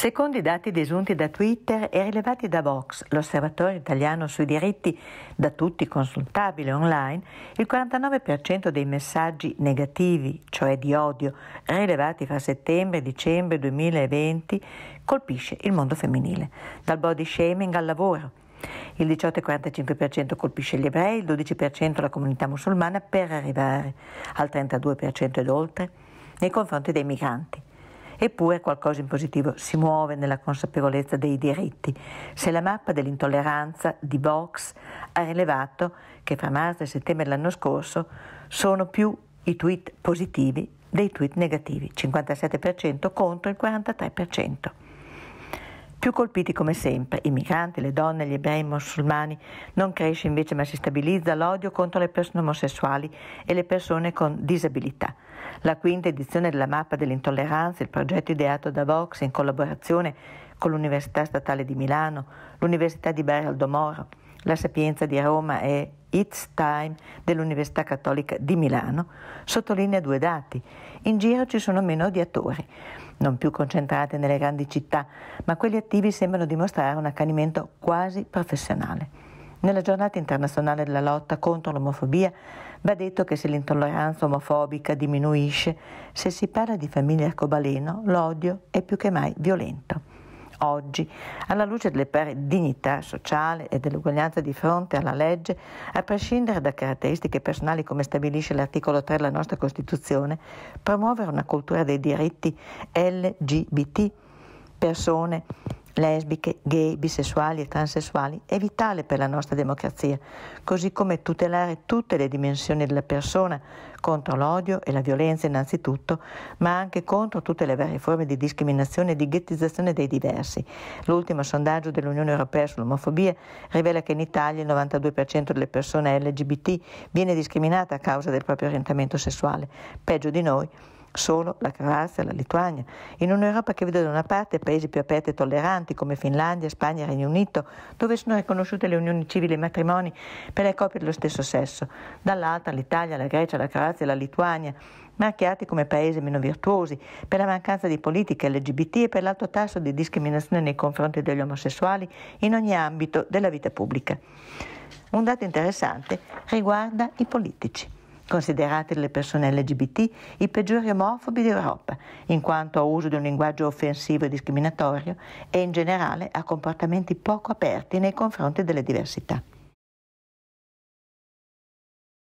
Secondo i dati desunti da Twitter e rilevati da Vox, l'osservatorio italiano sui diritti da tutti consultabile online, il 49% dei messaggi negativi, cioè di odio, rilevati fra settembre e dicembre 2020, colpisce il mondo femminile, dal body shaming al lavoro. Il 18,45% colpisce gli ebrei, il 12% la comunità musulmana per arrivare al 32% ed oltre nei confronti dei migranti. Eppure qualcosa in positivo si muove nella consapevolezza dei diritti. Se la mappa dell'intolleranza di Vox ha rilevato che fra marzo e settembre dell'anno scorso sono più i tweet positivi dei tweet negativi, 57% contro il 43%. Più colpiti come sempre, i migranti, le donne, gli ebrei, i musulmani, non cresce invece ma si stabilizza l'odio contro le persone omosessuali e le persone con disabilità. La quinta edizione della mappa dell'intolleranza, il progetto ideato da Vox in collaborazione con l'Università Statale di Milano, l'Università di Aldo Moro, la Sapienza di Roma e It's Time dell'Università Cattolica di Milano, sottolinea due dati. In giro ci sono meno odiatori non più concentrate nelle grandi città, ma quelli attivi sembrano dimostrare un accanimento quasi professionale. Nella giornata internazionale della lotta contro l'omofobia va detto che se l'intolleranza omofobica diminuisce, se si parla di famiglia arcobaleno, l'odio è più che mai violento. Oggi, alla luce delle pari dignità sociale e dell'uguaglianza di fronte alla legge, a prescindere da caratteristiche personali come stabilisce l'articolo 3 della nostra Costituzione, promuovere una cultura dei diritti LGBT, persone lesbiche, gay, bisessuali e transessuali è vitale per la nostra democrazia, così come tutelare tutte le dimensioni della persona contro l'odio e la violenza innanzitutto, ma anche contro tutte le varie forme di discriminazione e di ghettizzazione dei diversi. L'ultimo sondaggio dell'Unione Europea sull'omofobia rivela che in Italia il 92% delle persone LGBT viene discriminata a causa del proprio orientamento sessuale. Peggio di noi, solo la Croazia, e la Lituania, in un'Europa che vede da una parte paesi più aperti e tolleranti come Finlandia, Spagna e Regno Unito, dove sono riconosciute le unioni civili e i matrimoni per le coppie dello stesso sesso, dall'altra l'Italia, la Grecia, la Croazia e la Lituania, marchiati come paesi meno virtuosi per la mancanza di politiche LGBT e per l'alto tasso di discriminazione nei confronti degli omosessuali in ogni ambito della vita pubblica. Un dato interessante riguarda i politici considerate le persone LGBT i peggiori omofobi d'Europa, in quanto a uso di un linguaggio offensivo e discriminatorio e in generale a comportamenti poco aperti nei confronti delle diversità.